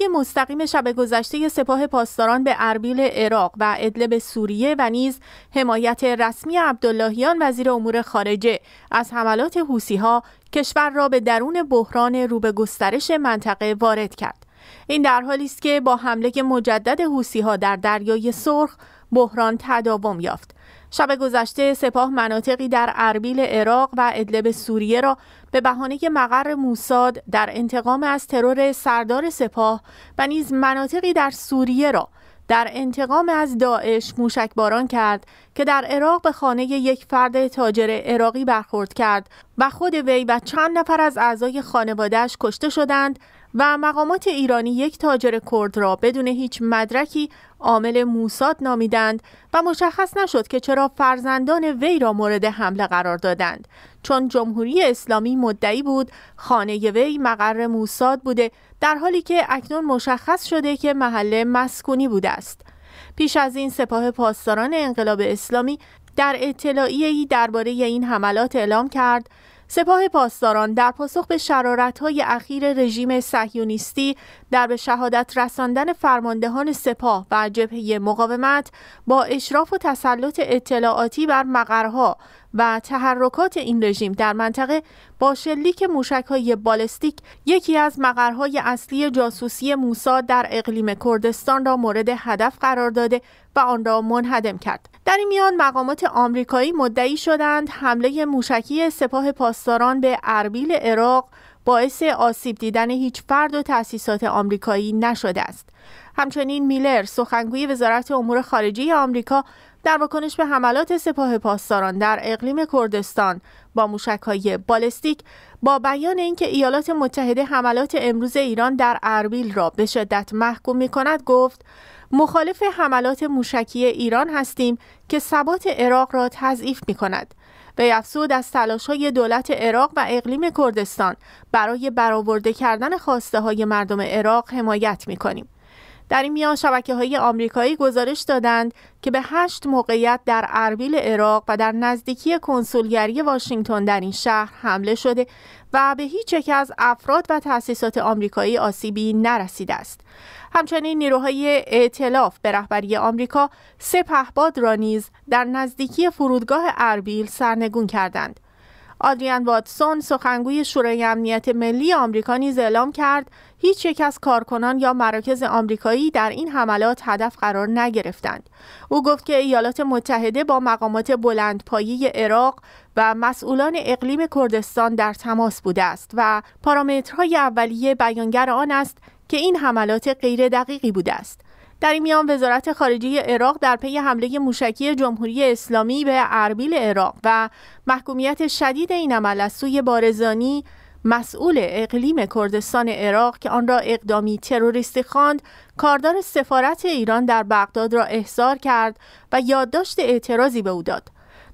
حمله مستقیم شب گذشته سپاه پاسداران به اربیل عراق و ادلب سوریه و نیز حمایت رسمی عبداللهیان وزیر امور خارجه از حملات ها کشور را به درون بحران روبه گسترش منطقه وارد کرد این در حالی است که با حمله مجدد ها در دریای سرخ بحران تداوم یافت شب گذشته سپاه مناطقی در اربیل عراق و ادلب سوریه را به بهانه مقر موساد در انتقام از ترور سردار سپاه و نیز مناطقی در سوریه را در انتقام از داعش باران کرد که در عراق به خانه یک فرد تاجر عراقی برخورد کرد و خود وی و چند نفر از اعضای خانوادهش کشته شدند و مقامات ایرانی یک تاجر کرد را بدون هیچ مدرکی عامل موساد نامیدند و مشخص نشد که چرا فرزندان وی را مورد حمله قرار دادند چون جمهوری اسلامی مدعی بود خانه وی مقر موساد بوده در حالی که اکنون مشخص شده که محله مسکونی بوده است پیش از این سپاه پاسداران انقلاب اسلامی در اطلاعیه‌ای درباره این حملات اعلام کرد سپاه پاسداران در پاسخ به شرارت‌های اخیر رژیم صهیونیستی در به شهادت رساندن فرماندهان سپاه و جبهه مقاومت با اشراف و تسلط اطلاعاتی بر مقرها و تحرکات این رژیم در منطقه با شلیک موشک های بالستیک یکی از مقرهای اصلی جاسوسی موسا در اقلیم کردستان را مورد هدف قرار داده و آن را منهدم کرد. در این میان مقامات آمریکایی مدعی شدند حمله موشکی سپاه پاسداران به اربیل عراق باعث آسیب دیدن هیچ فرد و تأسیسات آمریکایی نشده است. همچنین میلر سخنگوی وزارت امور خارجه آمریکا در واکنش به حملات سپاه پاسداران در اقلیم کردستان با موشکهای بالستیک با بیان اینکه ایالات متحده حملات امروز ایران در اربیل را به شدت محکوم می کند گفت مخالف حملات موشکی ایران هستیم که ثبات عراق را تضعیف می کند. به افزود از تلاش های دولت عراق و اقلیم کردستان برای برآورده کردن خواسته های مردم عراق حمایت می کنیم. در این میان شبکه های آمریکایی گزارش دادند که به هشت موقعیت در اربیل عراق و در نزدیکی کنسولگری واشنگتن در این شهر حمله شده و به هیچ یک از افراد و تأسیسات آمریکایی آسیبی نرسیده است. همچنین نیروهای ائتلاف به رهبری آمریکا سه پهپاد را نیز در نزدیکی فرودگاه اربیل سرنگون کردند. آدریان واتسون سخنگوی شورای امنیت ملی آمریکا نیز اعلام کرد هیچ یک از کارکنان یا مراکز آمریکایی در این حملات هدف قرار نگرفتند او گفت که ایالات متحده با مقامات بلندپایه عراق و مسئولان اقلیم کردستان در تماس بوده است و پارامترهای اولیه بیانگر آن است که این حملات غیر دقیقی بوده است در این میان وزارت خارجه عراق در پی حمله موشکی جمهوری اسلامی به اربیل عراق و محکومیت شدید این عمل از سوی بارزانی مسئول اقلیم کردستان عراق که آن را اقدامی تروریستی خواند کاردار سفارت ایران در بغداد را احضار کرد و یادداشت اعتراضی به او داد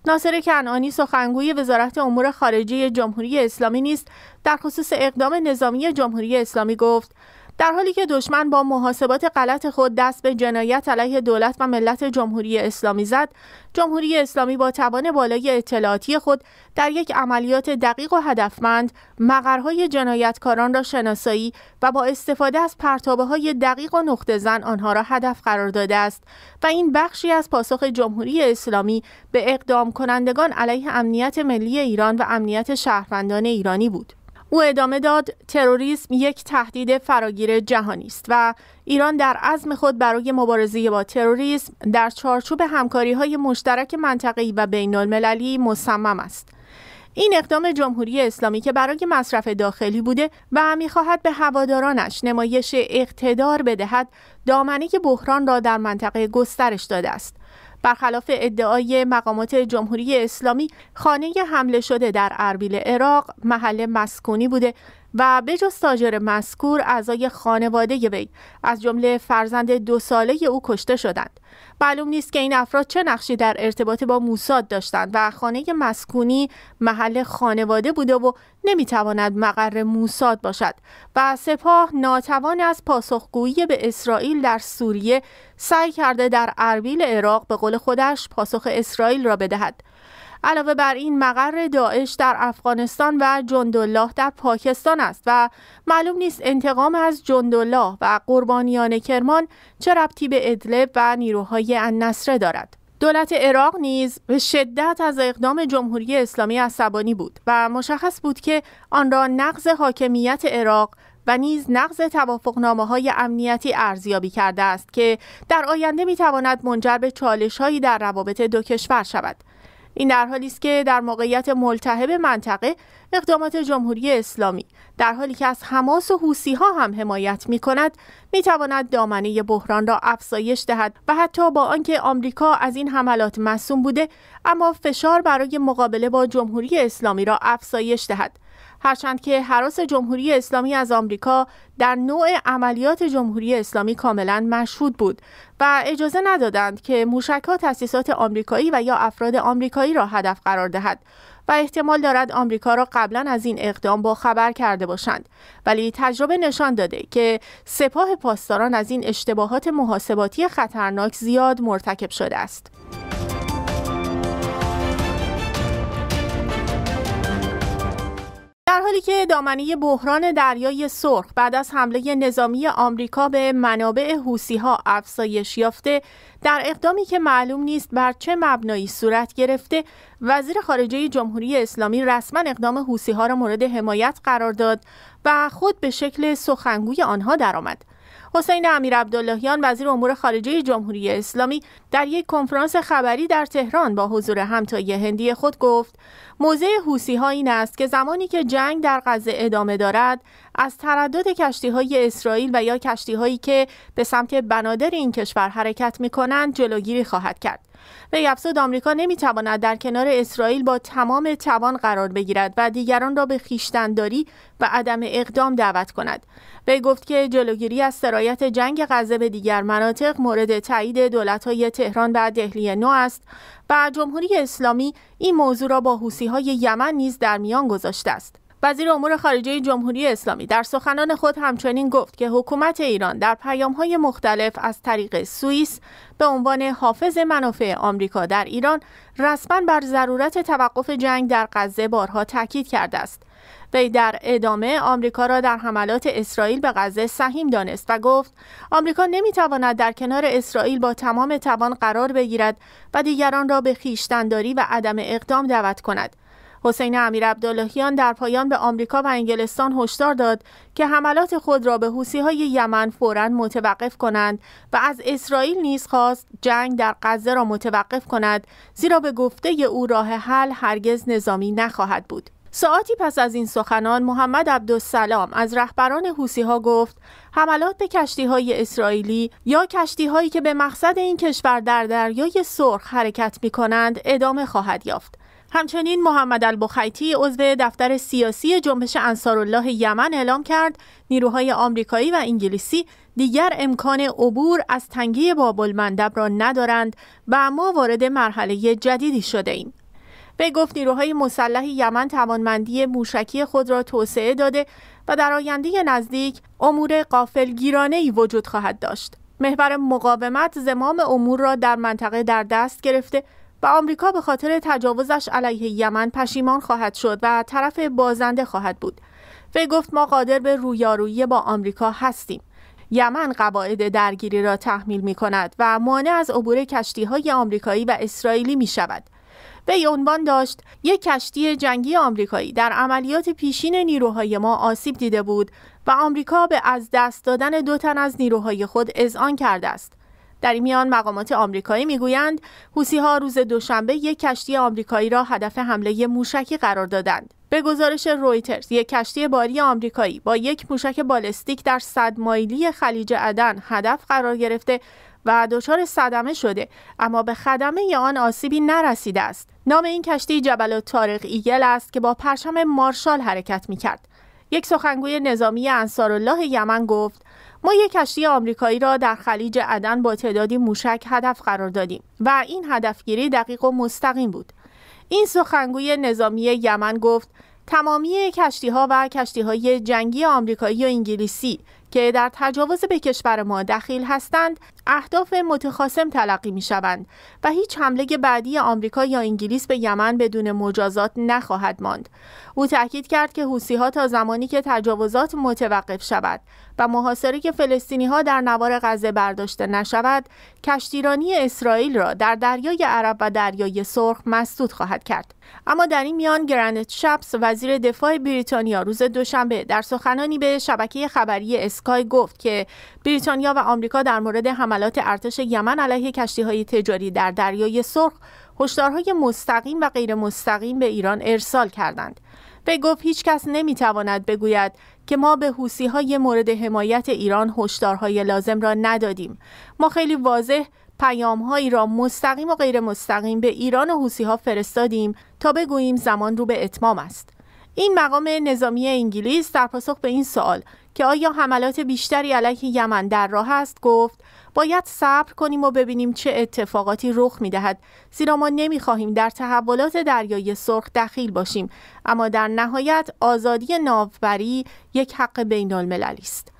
ناصر کنعانی سخنگوی وزارت امور خارجه جمهوری اسلامی نیست در خصوص اقدام نظامی جمهوری اسلامی گفت در حالی که دشمن با محاسبات غلط خود دست به جنایت علیه دولت و ملت جمهوری اسلامی زد جمهوری اسلامی با توان بالای اطلاعاتی خود در یک عملیات دقیق و هدفمند مقرهای جنایتکاران را شناسایی و با استفاده از پرتابه های دقیق و نقطه زن آنها را هدف قرار داده است و این بخشی از پاسخ جمهوری اسلامی به اقدام کنندگان علیه امنیت ملی ایران و امنیت شهروندان ایرانی بود او ادامه داد تروریسم یک تهدید فراگیر جهانی است و ایران در عزم خود برای مبارزه با تروریسم در چارچوب همکاری های مشترک منطقی و بین المللی مصمم است. این اقدام جمهوری اسلامی که برای مصرف داخلی بوده و میخواهد به هوادارانش نمایش اقتدار بدهد دامنه بحران را در منطقه گسترش داده است برخلاف ادعای مقامات جمهوری اسلامی خانه حمله شده در اربیل عراق محل مسکونی بوده و به جز تاجر مذکور اعضای خانواده وی از جمله فرزند دو ساله او کشته شدند معلوم نیست که این افراد چه نقشی در ارتباط با موساد داشتند و خانه مسکونی محل خانواده بوده و نمیتواند مقر موساد باشد و سپاه ناتوان از پاسخگویی به اسرائیل در سوریه سعی کرده در اربیل عراق به قول خودش پاسخ اسرائیل را بدهد علاوه بر این مقر داعش در افغانستان و جندالله در پاکستان است و معلوم نیست انتقام از جندالله و قربانیان کرمان چه ربطی به ادلب و نیروهای النصره دارد دولت عراق نیز به شدت از اقدام جمهوری اسلامی عصبانی بود و مشخص بود که آن را نقض حاکمیت عراق و نیز نقض توافقنامه های امنیتی ارزیابی کرده است که در آینده می تواند منجر به چالش هایی در روابط دو کشور شود. این در حالی است که در موقعیت ملتهب منطقه اقدامات جمهوری اسلامی در حالی که از حماس و حوسی ها هم حمایت می کند می تواند دامنه بحران را افزایش دهد و حتی با آنکه آمریکا از این حملات مسئول بوده اما فشار برای مقابله با جمهوری اسلامی را افزایش دهد هرچند که حراس جمهوری اسلامی از آمریکا در نوع عملیات جمهوری اسلامی کاملا مشهود بود و اجازه ندادند که موشکها تاسیسات آمریکایی و یا افراد آمریکایی را هدف قرار دهد و احتمال دارد آمریکا را قبلا از این اقدام با خبر کرده باشند ولی تجربه نشان داده که سپاه پاسداران از این اشتباهات محاسباتی خطرناک زیاد مرتکب شده است. در حالی که دامنه بحران دریای سرخ بعد از حمله نظامی آمریکا به منابع ها افزایش یافته در اقدامی که معلوم نیست بر چه مبنایی صورت گرفته وزیر خارجه جمهوری اسلامی رسما اقدام ها را مورد حمایت قرار داد و خود به شکل سخنگوی آنها درآمد حسین امیر عبداللهیان وزیر امور خارجه جمهوری اسلامی در یک کنفرانس خبری در تهران با حضور همتای هندی خود گفت موضع حوسی ها این است که زمانی که جنگ در غزه ادامه دارد از تردد کشتی های اسرائیل و یا کشتی هایی که به سمت بنادر این کشور حرکت می کنند جلوگیری خواهد کرد وی افزود آمریکا نمیتواند در کنار اسرائیل با تمام توان قرار بگیرد و دیگران را به خویشتنداری و عدم اقدام دعوت کند وی گفت که جلوگیری از سرایت جنگ غزه به دیگر مناطق مورد تایید دولت‌های تهران و دهلی نو است و جمهوری اسلامی این موضوع را با های یمن نیز در میان گذاشته است وزیر امور خارجه جمهوری اسلامی در سخنان خود همچنین گفت که حکومت ایران در پیامهای مختلف از طریق سوئیس به عنوان حافظ منافع آمریکا در ایران رسما بر ضرورت توقف جنگ در غزه بارها تاکید کرده است وی در ادامه آمریکا را در حملات اسرائیل به غزه سهیم دانست و گفت آمریکا نمیتواند در کنار اسرائیل با تمام توان قرار بگیرد و دیگران را به خویشتنداری و عدم اقدام دعوت کند حسین عبداللهیان در پایان به آمریکا و انگلستان هشدار داد که حملات خود را به های یمن فورا متوقف کنند و از اسرائیل نیز خواست جنگ در غزه را متوقف کند زیرا به گفته او راه حل هرگز نظامی نخواهد بود. ساعتی پس از این سخنان محمد عبدالسلام از رهبران حوسی ها گفت حملات به کشتی های اسرائیلی یا کشتی هایی که به مقصد این کشور در دریای سرخ حرکت می کنند ادامه خواهد یافت همچنین محمد البخیتی عضو دفتر سیاسی جنبش انصارالله یمن اعلام کرد نیروهای آمریکایی و انگلیسی دیگر امکان عبور از تنگی باب المندب را ندارند و ما وارد مرحله جدیدی شده ایم. به گفت نیروهای مسلح یمن توانمندی موشکی خود را توسعه داده و در آینده نزدیک امور قافل ای وجود خواهد داشت. محور مقاومت زمام امور را در منطقه در دست گرفته و آمریکا به خاطر تجاوزش علیه یمن پشیمان خواهد شد و طرف بازنده خواهد بود وی گفت ما قادر به رویارویی با آمریکا هستیم یمن قواعد درگیری را تحمیل می کند و مانع از عبور کشتی های آمریکایی و اسرائیلی می شود. وی عنوان داشت یک کشتی جنگی آمریکایی در عملیات پیشین نیروهای ما آسیب دیده بود و آمریکا به از دست دادن دو تن از نیروهای خود اذعان کرده است در این میان مقامات آمریکایی میگویند ها روز دوشنبه یک کشتی آمریکایی را هدف حمله موشکی قرار دادند. به گزارش رویترز، یک کشتی باری آمریکایی با یک موشک بالستیک در صد مایلی خلیج عدن هدف قرار گرفته و دچار صدمه شده اما به خدمه آن آسیبی نرسیده است. نام این کشتی جبل تارق ایگل است که با پرچم مارشال حرکت می یک سخنگوی نظامی انصار الله یمن گفت ما یک کشتی آمریکایی را در خلیج عدن با تعدادی موشک هدف قرار دادیم و این هدفگیری دقیق و مستقیم بود این سخنگوی نظامی یمن گفت تمامی کشتی ها و کشتی های جنگی آمریکایی و انگلیسی که در تجاوز به کشور ما دخیل هستند اهداف متخاصم تلقی می شوند و هیچ حمله بعدی آمریکا یا انگلیس به یمن بدون مجازات نخواهد ماند او تاکید کرد که حوسی ها تا زمانی که تجاوزات متوقف شود و محاصره فلسطینی ها در نوار غزه برداشته نشود کشتیرانی اسرائیل را در دریای عرب و دریای سرخ مسدود خواهد کرد اما در این میان گرنت شپس وزیر دفاع بریتانیا روز دوشنبه در سخنانی به شبکه خبری اسکای گفت که بریتانیا و آمریکا در مورد حملات ارتش یمن علیه های تجاری در دریای سرخ هشدارهای مستقیم و غیر مستقیم به ایران ارسال کردند. به گفت هیچ کس نمیتواند بگوید که ما به حوسی های مورد حمایت ایران هشدارهای لازم را ندادیم. ما خیلی واضح پیام را مستقیم و غیر مستقیم به ایران و حوسی ها فرستادیم تا بگوییم زمان رو به اتمام است. این مقام نظامی انگلیس در پاسخ به این سوال که آیا حملات بیشتری علیه یمن در راه است گفت باید صبر کنیم و ببینیم چه اتفاقاتی رخ می دهد زیرا ما نمی خواهیم در تحولات دریای سرخ دخیل باشیم اما در نهایت آزادی ناوبری یک حق بین المللی است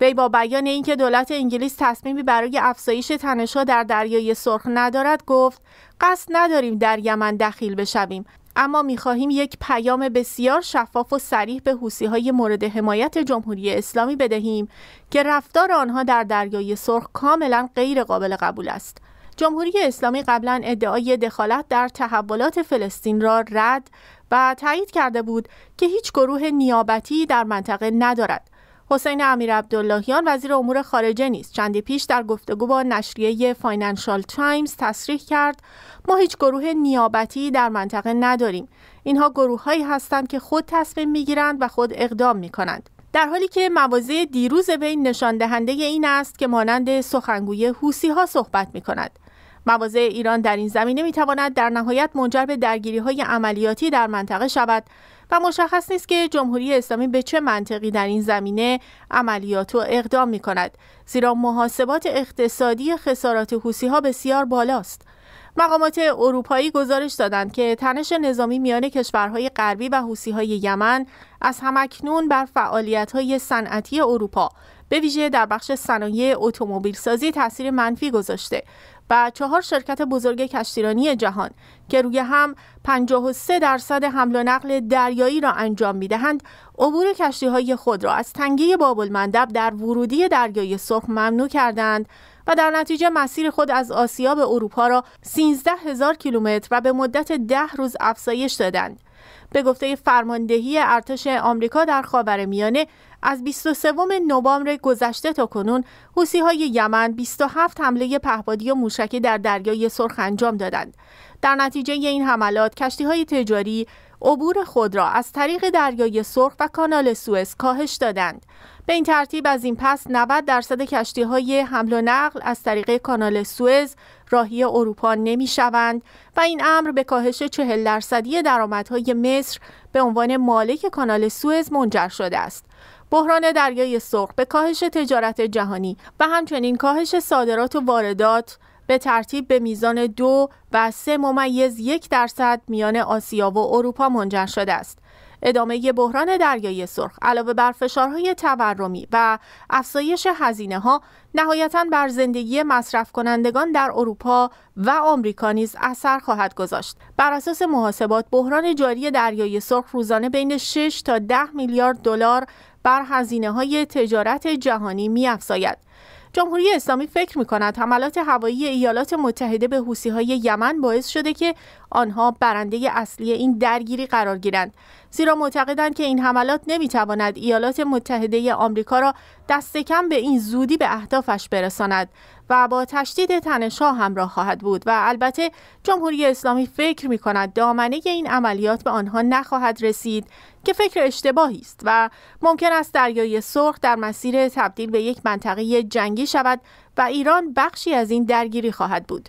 وی با بیان اینکه دولت انگلیس تصمیمی برای افزایش تنشها در دریای سرخ ندارد گفت قصد نداریم در یمن دخیل بشویم اما میخواهیم یک پیام بسیار شفاف و سریح به حوسی های مورد حمایت جمهوری اسلامی بدهیم که رفتار آنها در دریای سرخ کاملا غیر قابل قبول است. جمهوری اسلامی قبلا ادعای دخالت در تحولات فلسطین را رد و تایید کرده بود که هیچ گروه نیابتی در منطقه ندارد. حسین امیر عبداللهیان وزیر امور خارجه نیست چندی پیش در گفتگو با نشریه فاینانشال تایمز تصریح کرد ما هیچ گروه نیابتی در منطقه نداریم اینها گروههایی هستند که خود تصمیم میگیرند و خود اقدام میکنند در حالی که مواضع دیروز وی نشان دهنده این است که مانند سخنگوی حوسی ها صحبت می کند. مواضع ایران در این زمینه می تواند در نهایت منجر به درگیری های عملیاتی در منطقه شود و مشخص نیست که جمهوری اسلامی به چه منطقی در این زمینه عملیات و اقدام می کند زیرا محاسبات اقتصادی خسارات حوسی ها بسیار بالاست مقامات اروپایی گزارش دادند که تنش نظامی میان کشورهای غربی و حوسی های یمن از همکنون بر فعالیت های صنعتی اروپا به ویژه در بخش صنایع اتومبیل سازی تاثیر منفی گذاشته و چهار شرکت بزرگ کشتیرانی جهان که روی هم 53 درصد حمل و نقل دریایی را انجام میدهند عبور کشتی های خود را از تنگه بابل مندب در ورودی دریای سرخ ممنوع کردند و در نتیجه مسیر خود از آسیا به اروپا را 13 هزار کیلومتر و به مدت 10 روز افزایش دادند. به گفته فرماندهی ارتش آمریکا در خاورمیانه از 23 نوامبر گذشته تا کنون حوسی های یمن 27 حمله پهپادی و موشکی در دریای سرخ انجام دادند. در نتیجه این حملات کشتی های تجاری عبور خود را از طریق دریای سرخ و کانال سوئز کاهش دادند. به این ترتیب از این پس 90 درصد کشتی های حمل و نقل از طریق کانال سوئز راهی اروپا نمی شوند و این امر به کاهش 40 درصدی درآمدهای مصر به عنوان مالک کانال سوئز منجر شده است. بحران دریای سرخ به کاهش تجارت جهانی و همچنین کاهش صادرات و واردات به ترتیب به میزان دو و سه ممیز یک درصد میان آسیا و اروپا منجر شده است. ادامه بحران دریای سرخ علاوه بر فشارهای تورمی و افزایش هزینه ها نهایتا بر زندگی مصرف کنندگان در اروپا و آمریکا نیز اثر خواهد گذاشت بر اساس محاسبات بحران جاری دریای سرخ روزانه بین 6 تا 10 میلیارد دلار بر هزینه های تجارت جهانی می افزاید. جمهوری اسلامی فکر می کند حملات هوایی ایالات متحده به حوسی های یمن باعث شده که آنها برنده اصلی این درگیری قرار گیرند زیرا معتقدند که این حملات نمی تواند ایالات متحده آمریکا را دست کم به این زودی به اهدافش برساند و با تشدید تنشا همراه خواهد بود و البته جمهوری اسلامی فکر می کند دامنه این عملیات به آنها نخواهد رسید که فکر اشتباهی است و ممکن است دریای سرخ در مسیر تبدیل به یک منطقه جنگی شود و ایران بخشی از این درگیری خواهد بود.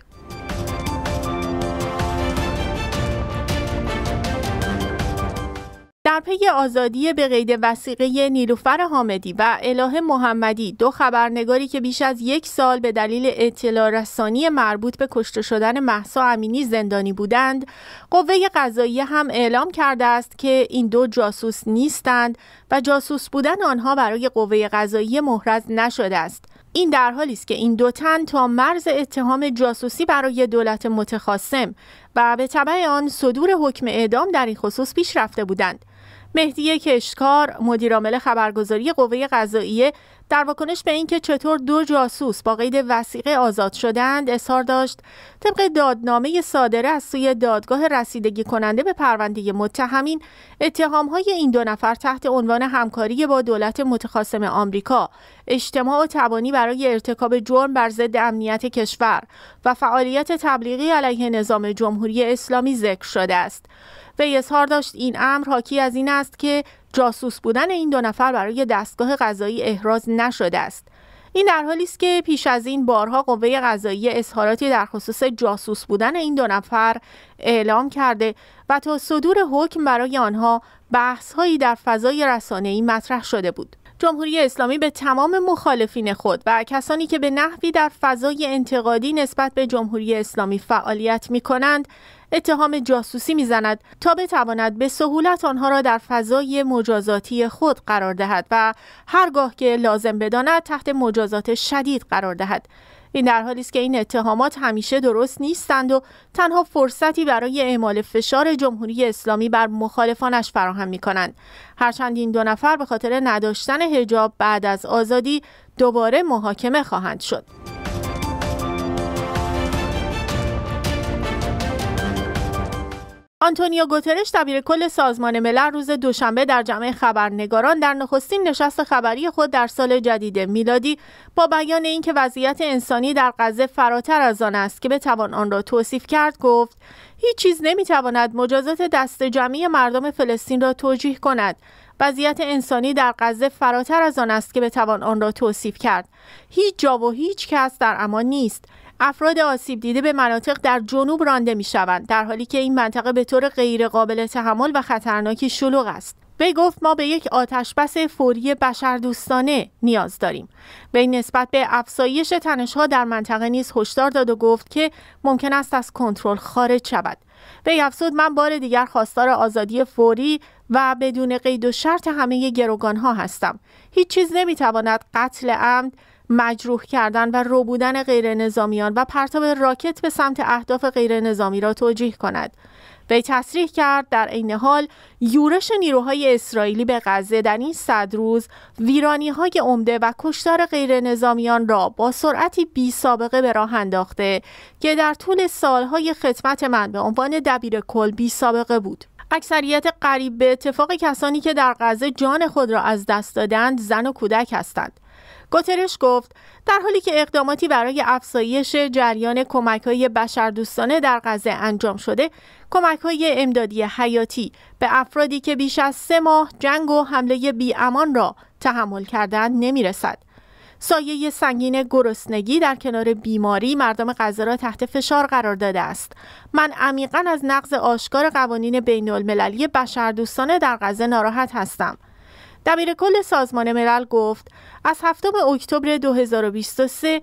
در پی آزادی به قید وسیقه نیلوفر حامدی و اله محمدی دو خبرنگاری که بیش از یک سال به دلیل اطلاع رسانی مربوط به کشته شدن محسا امینی زندانی بودند قوه قضایی هم اعلام کرده است که این دو جاسوس نیستند و جاسوس بودن آنها برای قوه قضایی محرز نشده است این در حالی است که این دو تن تا مرز اتهام جاسوسی برای دولت متخاصم و به طبع آن صدور حکم اعدام در این خصوص پیش رفته بودند مهدی کشکار مدیرعامل خبرگزاری قوه قضاییه در واکنش به اینکه چطور دو جاسوس با قید وسیقه آزاد شدند اظهار داشت طبق دادنامه صادره از سوی دادگاه رسیدگی کننده به پرونده متهمین های این دو نفر تحت عنوان همکاری با دولت متخاصم آمریکا اجتماع و تبانی برای ارتکاب جرم بر ضد امنیت کشور و فعالیت تبلیغی علیه نظام جمهوری اسلامی ذکر شده است وی اظهار داشت این امر حاکی از این است که جاسوس بودن این دو نفر برای دستگاه قضایی احراز نشده است این در حالی است که پیش از این بارها قوه قضایی اظهاراتی در خصوص جاسوس بودن این دو نفر اعلام کرده و تا صدور حکم برای آنها بحث هایی در فضای ای مطرح شده بود جمهوری اسلامی به تمام مخالفین خود و کسانی که به نحوی در فضای انتقادی نسبت به جمهوری اسلامی فعالیت می کنند اتهام جاسوسی زند تا بتواند به سهولت آنها را در فضای مجازاتی خود قرار دهد و هرگاه که لازم بداند تحت مجازات شدید قرار دهد این در حالی است که این اتهامات همیشه درست نیستند و تنها فرصتی برای اعمال فشار جمهوری اسلامی بر مخالفانش فراهم می کنند. هرچند این دو نفر به خاطر نداشتن هجاب بعد از آزادی دوباره محاکمه خواهند شد. آنتونیو گوترش دبیر کل سازمان ملل روز دوشنبه در جمع خبرنگاران در نخستین نشست خبری خود در سال جدید میلادی با بیان اینکه وضعیت انسانی در غزه فراتر از آن است که بتوان آن را توصیف کرد گفت هیچ چیز نمیتواند مجازات دست جمعی مردم فلسطین را توجیه کند وضعیت انسانی در غزه فراتر از آن است که بتوان آن را توصیف کرد هیچ جا و هیچ کس در امان نیست افراد آسیب دیده به مناطق در جنوب رانده می شوند در حالی که این منطقه به طور غیر قابل تحمل و خطرناکی شلوغ است وی گفت ما به یک آتشبس فوری بشردوستانه نیاز داریم وی نسبت به افزایش تنشها در منطقه نیز هشدار داد و گفت که ممکن است از کنترل خارج شود وی افزود من بار دیگر خواستار آزادی فوری و بدون قید و شرط همه گروگان ها هستم هیچ چیز نمیتواند قتل عمد مجروح کردن و روبودن غیرنظامیان و پرتاب راکت به سمت اهداف غیرنظامی را توجیه کند وی تصریح کرد در عین حال یورش نیروهای اسرائیلی به غزه در این صد روز ویرانی های عمده و کشتار غیرنظامیان را با سرعتی بی سابقه به راه انداخته که در طول سالهای خدمت من به عنوان دبیر کل بی سابقه بود. اکثریت قریب به اتفاق کسانی که در غزه جان خود را از دست دادند زن و کودک هستند گوترش گفت در حالی که اقداماتی برای افزایش جریان کمک های بشردوستانه در غزه انجام شده کمک های امدادی حیاتی به افرادی که بیش از سه ماه جنگ و حمله بیامان را تحمل نمی نمیرسد سایه سنگین گرسنگی در کنار بیماری مردم غزه را تحت فشار قرار داده است من عمیقا از نقض آشکار قوانین بین المللی بشردوستانه در غزه ناراحت هستم کل سازمان ملل گفت از هفتم اکتبر 2023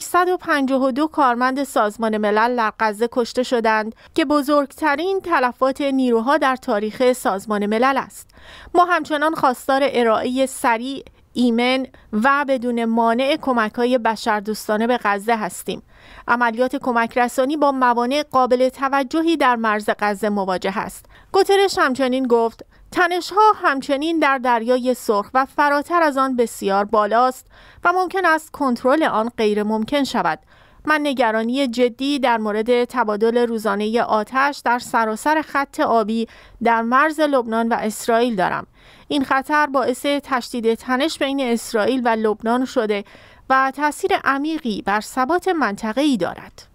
152 کارمند سازمان ملل در غزه کشته شدند که بزرگترین تلفات نیروها در تاریخ سازمان ملل است ما همچنان خواستار ارائه سریع ایمن و بدون مانع کمک های بشردوستانه به غزه هستیم. عملیات کمک رسانی با موانع قابل توجهی در مرز غزه مواجه است. گوترش همچنین گفت تنش ها همچنین در دریای سرخ و فراتر از آن بسیار بالاست و ممکن است کنترل آن غیر ممکن شود. من نگرانی جدی در مورد تبادل روزانه آتش در سراسر خط آبی در مرز لبنان و اسرائیل دارم. این خطر باعث تشدید تنش بین اسرائیل و لبنان شده و تاثیر عمیقی بر ثبات منطقه ای دارد.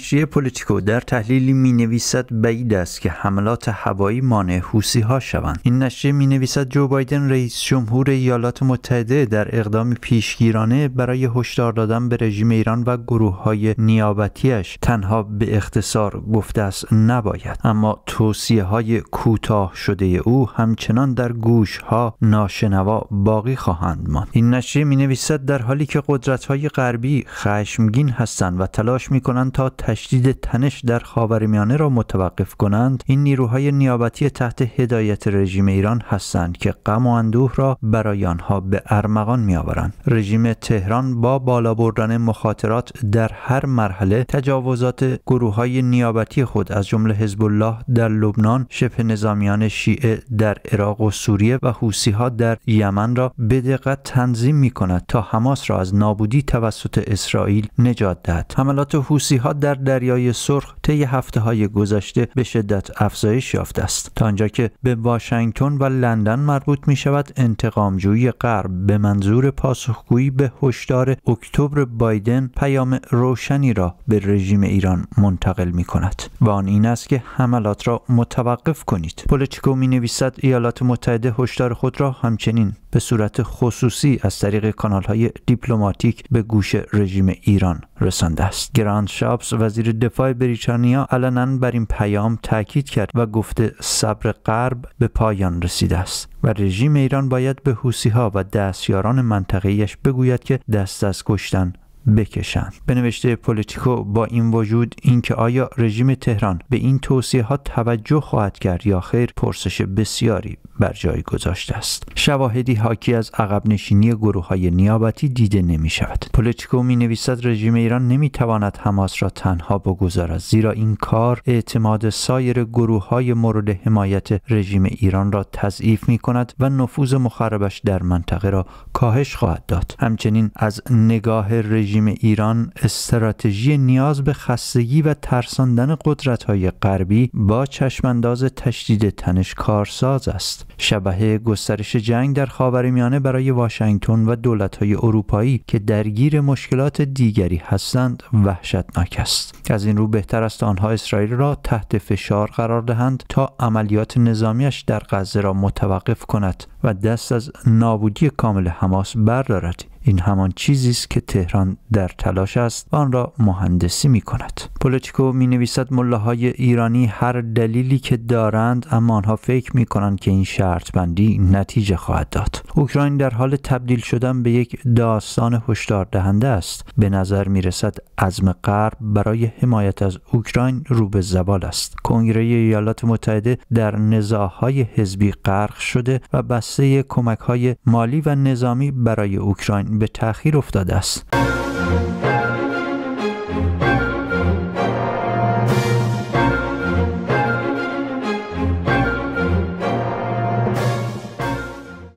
نشریه پولیتیکو در تحلیلی می نویسد بعید است که حملات هوایی مانع حوسی ها شوند این نشریه می نویسد جو بایدن رئیس جمهور ایالات متحده در اقدام پیشگیرانه برای هشدار دادن به رژیم ایران و گروه های نیابتیش تنها به اختصار گفته است نباید اما توصیه های کوتاه شده او همچنان در گوش ها ناشنوا باقی خواهند ماند این نشریه می نویسد در حالی که قدرت های غربی خشمگین هستند و تلاش می کنند تا تشدید تنش در خاورمیانه را متوقف کنند این نیروهای نیابتی تحت هدایت رژیم ایران هستند که غم و اندوه را برای آنها به ارمغان میآورند رژیم تهران با بالا بردن مخاطرات در هر مرحله تجاوزات گروههای نیابتی خود از جمله حزب الله در لبنان شبه نظامیان شیعه در عراق و سوریه و حوسی ها در یمن را به دقت تنظیم می کند تا حماس را از نابودی توسط اسرائیل نجات دهد حملات حوسی ها در دریای سرخ طی هفته های گذشته به شدت افزایش یافته است تا آنجا که به واشنگتن و لندن مربوط می شود انتقامجویی غرب به منظور پاسخگویی به هشدار اکتبر بایدن پیام روشنی را به رژیم ایران منتقل می کند و آن این است که حملات را متوقف کنید پولچکو می نویسد ایالات متحده هشدار خود را همچنین به صورت خصوصی از طریق کانال های دیپلماتیک به گوش رژیم ایران رسانده است گراند شابس و وزیر دفاع بریتانیا علنا بر این پیام تاکید کرد و گفته صبر غرب به پایان رسیده است و رژیم ایران باید به حوسی ها و دستیاران منطقه‌ایش بگوید که دست از کشتن بکشند به نوشته پولیتیکو با این وجود اینکه آیا رژیم تهران به این توصیه ها توجه خواهد کرد یا خیر پرسش بسیاری بر جای گذاشته است شواهدی حاکی از عقب نشینی گروه های نیابتی دیده نمی شود پولیتیکو می نویسد رژیم ایران نمی تواند حماس را تنها بگذارد زیرا این کار اعتماد سایر گروه های مورد حمایت رژیم ایران را تضعیف می کند و نفوذ مخربش در منطقه را کاهش خواهد داد همچنین از نگاه رژیم رژیم ایران استراتژی نیاز به خستگی و ترساندن قدرت‌های غربی با چشمانداز تشدید تنش کارساز است. شبهه گسترش جنگ در خاورمیانه برای واشنگتن و دولت‌های اروپایی که درگیر مشکلات دیگری هستند وحشتناک است. از این رو بهتر است آنها اسرائیل را تحت فشار قرار دهند تا عملیات نظامیش در غزه را متوقف کند و دست از نابودی کامل حماس بردارد این همان چیزی است که تهران در تلاش است و آن را مهندسی می کند مینویسد می نویسد های ایرانی هر دلیلی که دارند اما آنها فکر می کنند که این شرط بندی نتیجه خواهد داد اوکراین در حال تبدیل شدن به یک داستان هشدار دهنده است به نظر می رسد عزم غرب برای حمایت از اوکراین رو به زوال است کنگره ایالات متحده در نزاهای حزبی غرق شده و بسته کمک های مالی و نظامی برای اوکراین به تأخیر افتاده است.